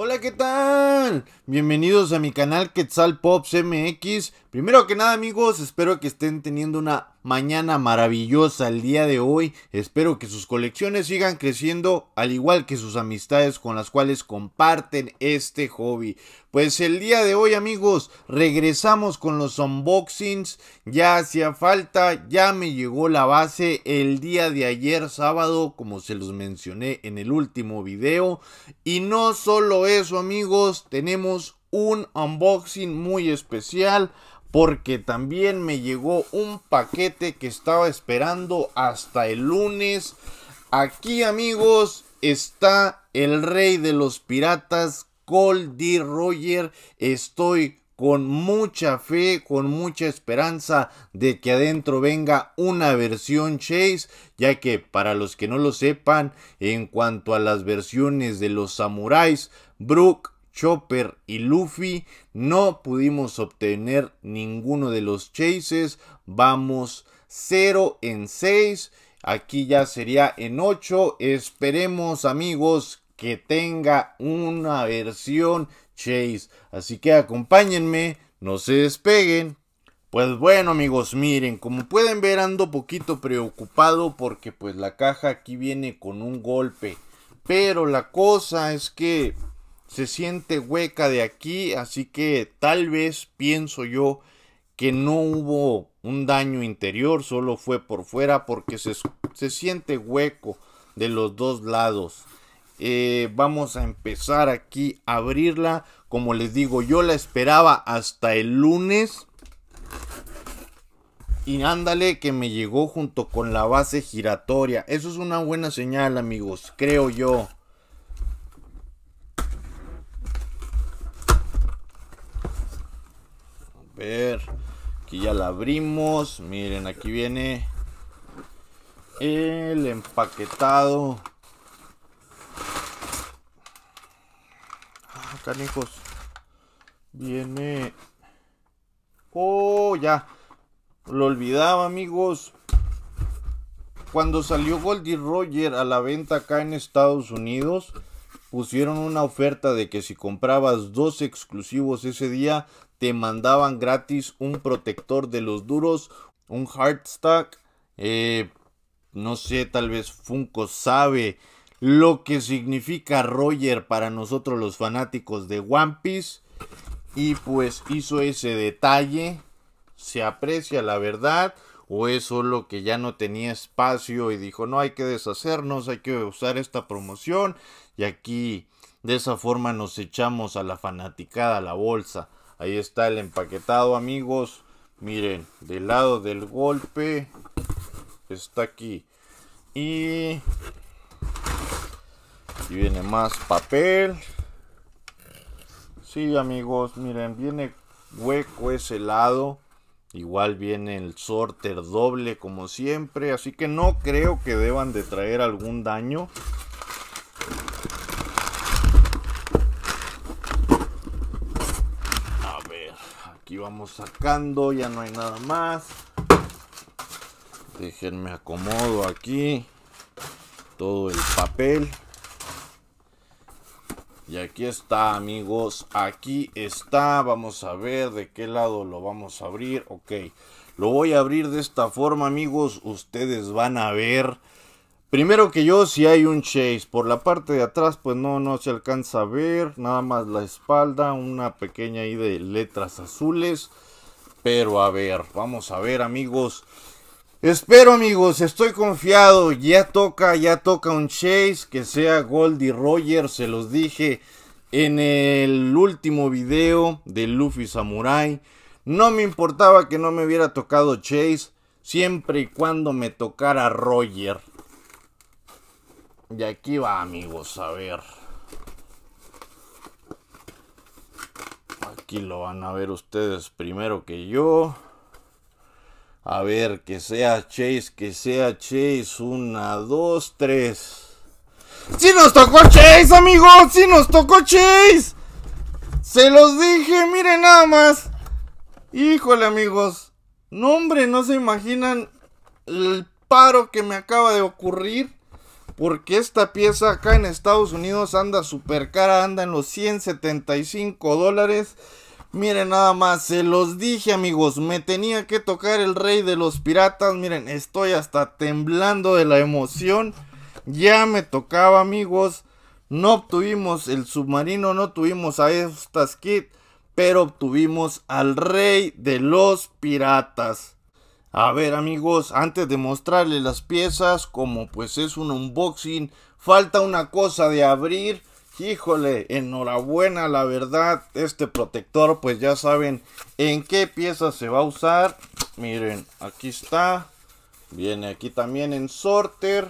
Hola, ¿qué tal? Bienvenidos a mi canal Quetzal Pops MX. Primero que nada amigos, espero que estén teniendo una mañana maravillosa el día de hoy. Espero que sus colecciones sigan creciendo al igual que sus amistades con las cuales comparten este hobby. Pues el día de hoy amigos, regresamos con los unboxings. Ya hacía falta, ya me llegó la base el día de ayer sábado, como se los mencioné en el último video. Y no solo eso amigos, tenemos un unboxing muy especial porque también me llegó un paquete que estaba esperando hasta el lunes. Aquí amigos está el rey de los piratas, Coldy Roger. Estoy con mucha fe, con mucha esperanza de que adentro venga una versión Chase, ya que para los que no lo sepan, en cuanto a las versiones de los samuráis, Brook Chopper y Luffy. No pudimos obtener ninguno de los chases. Vamos 0 en 6. Aquí ya sería en 8. Esperemos amigos que tenga una versión chase. Así que acompáñenme. No se despeguen. Pues bueno amigos, miren, como pueden ver ando poquito preocupado porque pues la caja aquí viene con un golpe. Pero la cosa es que se siente hueca de aquí, así que tal vez pienso yo que no hubo un daño interior, solo fue por fuera porque se, siente hueco de los dos lados. Eh, vamos a empezar aquí a abrirla. Como les digo, yo la esperaba hasta el lunes. Y ándale que me llegó junto con la base giratoria. Eso es una buena señal, amigos, creo yo. ver. Aquí ya la abrimos. Miren, aquí viene el empaquetado. Ah, canijos. Viene. Oh, ya. Lo olvidaba, amigos. Cuando salió Goldie Roger a la venta acá en Estados Unidos, pusieron una oferta de que si comprabas dos exclusivos ese día, te mandaban gratis un protector de los duros, un hardstack, eh, no sé, tal vez Funko sabe lo que significa Roger para nosotros los fanáticos de One Piece. Y pues hizo ese detalle, se aprecia la verdad o es solo que ya no tenía espacio y dijo, no hay que deshacernos, hay que usar esta promoción y aquí de esa forma nos echamos a la fanaticada, la bolsa. Ahí está el empaquetado amigos. Miren, del lado del golpe está aquí. Y, y viene más papel. Sí amigos, miren, viene hueco ese lado Igual viene el sorter doble como siempre, así que no creo que deban de traer algún daño. A ver, aquí vamos sacando, ya no hay nada más. Déjenme acomodo aquí todo el papel. Y aquí está amigos, aquí está, vamos a ver de qué lado lo vamos a abrir, ok, lo voy a abrir de esta forma amigos, ustedes van a ver, primero que yo si hay un chase, por la parte de atrás pues no, no se alcanza a ver, nada más la espalda, una pequeña ahí de letras azules, pero a ver, vamos a ver amigos, Espero amigos, estoy confiado, ya toca, ya toca un chase, que sea Goldie Roger, se los dije en el último video de Luffy Samurai. No me importaba que no me hubiera tocado Chase, siempre y cuando me tocara Roger. Y aquí va amigos, a ver. Aquí lo van a ver ustedes primero que yo. A ver, que sea Chase, que sea Chase. Una, dos, tres. ¡Sí nos tocó Chase, amigos! ¡Sí nos tocó Chase! Se los dije, miren nada más. Híjole, amigos. No, hombre, no se imaginan el paro que me acaba de ocurrir. Porque esta pieza acá en Estados Unidos anda súper cara, anda en los 175 dólares. Miren nada más, se los dije amigos, me tenía que tocar el rey de los piratas. Miren, estoy hasta temblando de la emoción. Ya me tocaba amigos. No obtuvimos el submarino, no tuvimos a estas kit, pero obtuvimos al rey de los piratas. A ver amigos, antes de mostrarles las piezas, como pues es un unboxing, falta una cosa de abrir. Híjole, enhorabuena, la verdad, este protector, pues ya saben en qué pieza se va a usar. Miren, aquí está. Viene aquí también en sorter.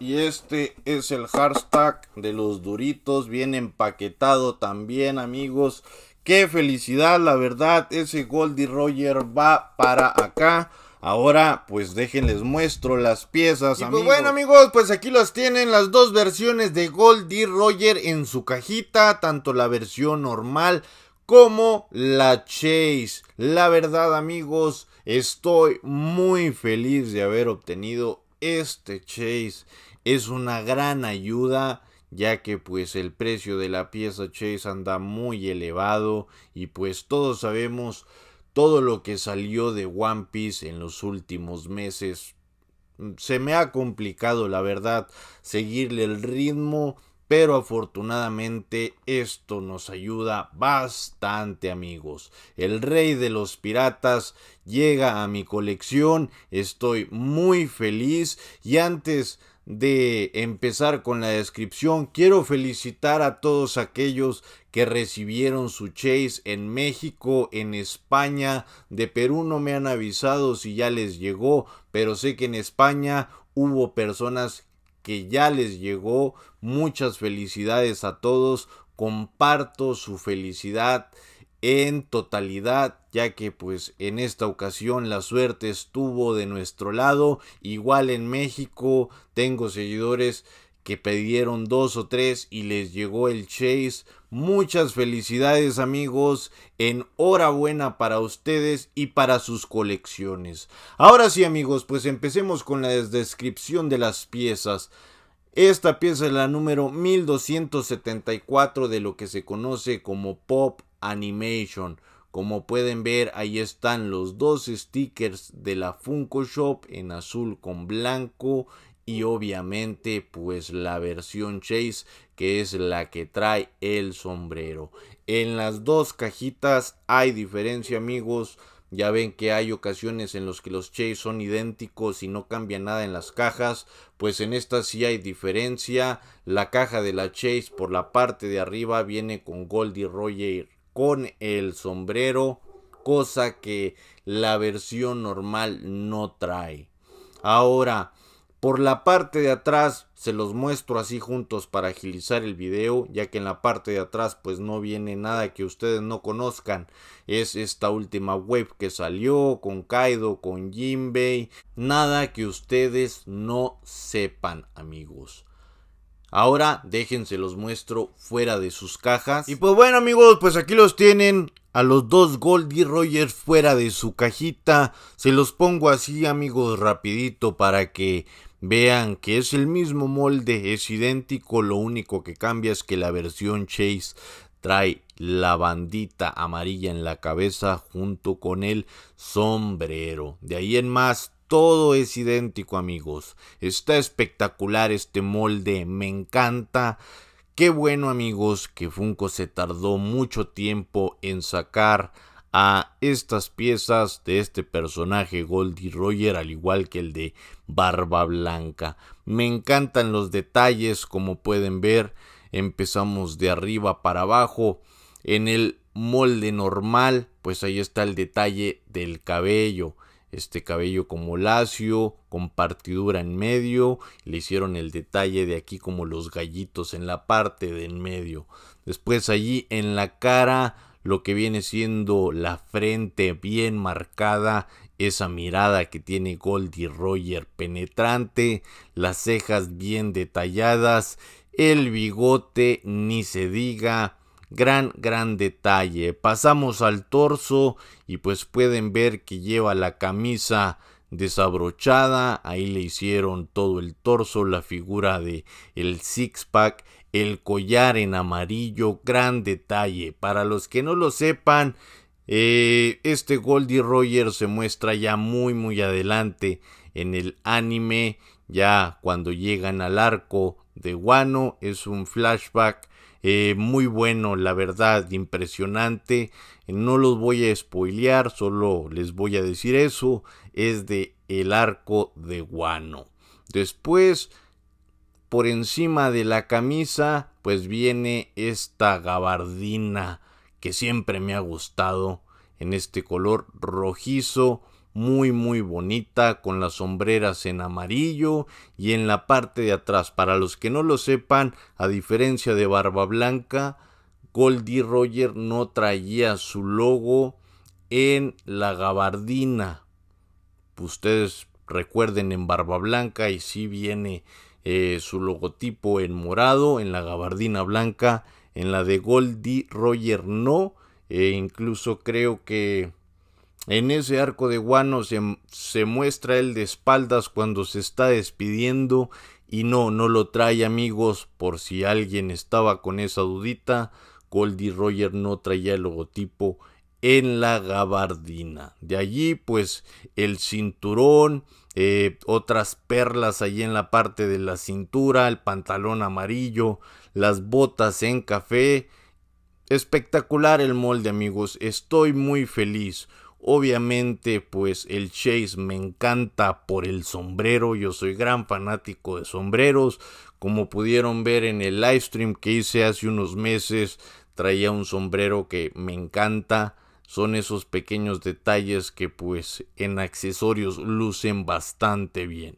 Y este es el hashtag de los duritos, Viene empaquetado también, amigos. Qué felicidad, la verdad, ese Goldie Roger va para acá. Ahora, pues déjenles muestro las piezas. Y pues bueno, amigos, pues aquí las tienen las dos versiones de Goldie Roger en su cajita, tanto la versión normal como la Chase. La verdad, amigos, estoy muy feliz de haber obtenido este Chase. Es una gran ayuda ya que pues el precio de la pieza Chase anda muy elevado y pues todos sabemos todo lo que salió de One Piece en los últimos meses. Se me ha complicado, la verdad, seguirle el ritmo, pero afortunadamente esto nos ayuda bastante amigos. El rey de los piratas llega a mi colección, estoy muy feliz y antes de empezar con la descripción, quiero felicitar a todos aquellos que recibieron su chase en México, en España, de Perú no me han avisado si ya les llegó, pero sé que en España hubo personas que ya les llegó. Muchas felicidades a todos, comparto su felicidad en totalidad ya que pues en esta ocasión la suerte estuvo de nuestro lado igual en México tengo seguidores que pidieron dos o tres y les llegó el chase muchas felicidades amigos enhorabuena para ustedes y para sus colecciones ahora sí amigos pues empecemos con la descripción de las piezas esta pieza es la número 1274 de lo que se conoce como Pop Animation. Como pueden ver, ahí están los dos stickers de la Funko Shop en azul con blanco y obviamente pues la versión Chase que es la que trae el sombrero. En las dos cajitas hay diferencia amigos ya ven que hay ocasiones en las que los Chase son idénticos y no cambia nada en las cajas, pues en esta sí hay diferencia. La caja de la Chase por la parte de arriba viene con Goldie Roger con el sombrero, cosa que la versión normal no trae. Ahora, por la parte de atrás se los muestro así juntos para agilizar el video, ya que en la parte de atrás pues no viene nada que ustedes no conozcan. Es esta última web que salió con Kaido, con Jinbei, nada que ustedes no sepan amigos. Ahora déjense los muestro fuera de sus cajas. Y pues bueno amigos, pues aquí los tienen a los dos Goldie Rogers fuera de su cajita. Se los pongo así amigos rapidito para que Vean que es el mismo molde, es idéntico, lo único que cambia es que la versión Chase trae la bandita amarilla en la cabeza junto con el sombrero. De ahí en más, todo es idéntico amigos. Está espectacular este molde, me encanta. Qué bueno amigos que Funko se tardó mucho tiempo en sacar a estas piezas de este personaje Goldie Roger, al igual que el de Barba Blanca. Me encantan los detalles, como pueden ver, empezamos de arriba para abajo. En el molde normal, pues ahí está el detalle del cabello. Este cabello como lacio, con partidura en medio. Le hicieron el detalle de aquí como los gallitos en la parte de en medio. Después allí en la cara lo que viene siendo la frente bien marcada, esa mirada que tiene Goldie Roger penetrante, las cejas bien detalladas, el bigote ni se diga, gran gran detalle. Pasamos al torso y pues pueden ver que lleva la camisa desabrochada, ahí le hicieron todo el torso, la figura de el six pack, el collar en amarillo, gran detalle. Para los que no lo sepan, eh, este Goldie Roger se muestra ya muy muy adelante en el anime, ya cuando llegan al arco de Wano, es un flashback eh, muy bueno, la verdad, impresionante. No los voy a spoilear, solo les voy a decir eso. Es de El Arco de Guano. Después, por encima de la camisa, pues viene esta gabardina que siempre me ha gustado en este color rojizo muy muy bonita con las sombreras en amarillo y en la parte de atrás. Para los que no lo sepan, a diferencia de Barba Blanca, Goldie Roger no traía su logo en la gabardina. Ustedes recuerden en Barba Blanca y si sí viene eh, su logotipo en morado, en la gabardina blanca, en la de Goldie Roger no. e incluso creo que en ese arco de guano se, muestra él de espaldas cuando se está despidiendo y no, no lo trae amigos por si alguien estaba con esa dudita. Goldie Roger no traía el logotipo en la gabardina. De allí, pues, el cinturón, eh, otras perlas allí en la parte de la cintura, el pantalón amarillo, las botas en café. Espectacular el molde, amigos. Estoy muy feliz. Obviamente, pues el Chase me encanta por el sombrero. Yo soy gran fanático de sombreros. Como pudieron ver en el live stream que hice hace unos meses, traía un sombrero que me encanta. Son esos pequeños detalles que pues en accesorios lucen bastante bien.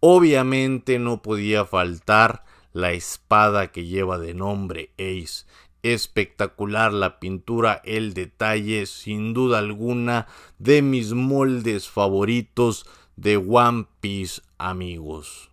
Obviamente no podía faltar la espada que lleva de nombre Ace espectacular la pintura, el detalle, sin duda alguna, de mis moldes favoritos de One Piece, amigos.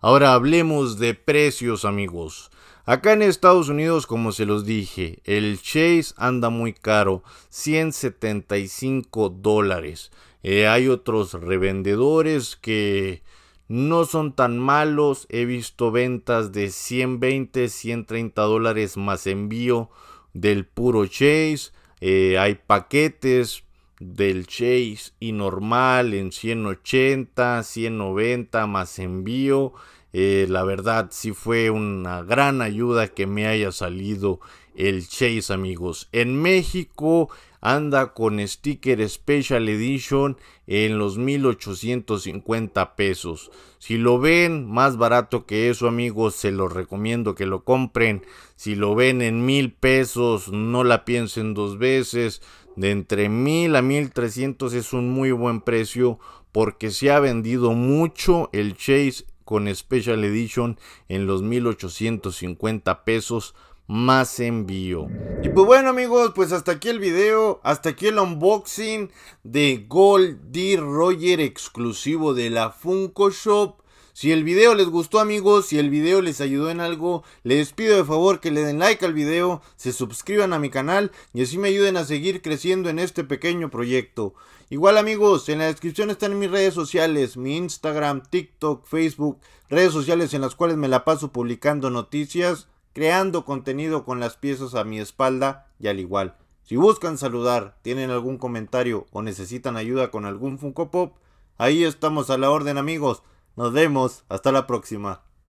Ahora hablemos de precios, amigos. Acá en Estados Unidos, como se los dije, el Chase anda muy caro, 175 dólares. Eh, hay otros revendedores que no son tan malos. He visto ventas de 120, 130 dólares más envío del puro Chase. Eh, hay paquetes del Chase y normal en 180, 190 más envío. Eh, la verdad, sí fue una gran ayuda que me haya salido el Chase, amigos. En México anda con sticker Special Edition en los 1850 pesos. Si lo ven más barato que eso, amigos, se los recomiendo que lo compren. Si lo ven en mil pesos, no la piensen dos veces. De entre mil a $1,300 es un muy buen precio porque se ha vendido mucho el Chase con Special Edition en los 1850 pesos más envío. Y pues bueno amigos, pues hasta aquí el video, hasta aquí el unboxing de Gold D Roger exclusivo de la Funko Shop. Si el video les gustó amigos, si el video les ayudó en algo, les pido de favor que le den like al video, se suscriban a mi canal y así me ayuden a seguir creciendo en este pequeño proyecto. Igual amigos, en la descripción están mis redes sociales, mi Instagram, TikTok, Facebook, redes sociales en las cuales me la paso publicando noticias creando contenido con las piezas a mi espalda y al igual. Si buscan saludar, tienen algún comentario o necesitan ayuda con algún Funko Pop, ahí estamos a la orden amigos. Nos vemos, hasta la próxima.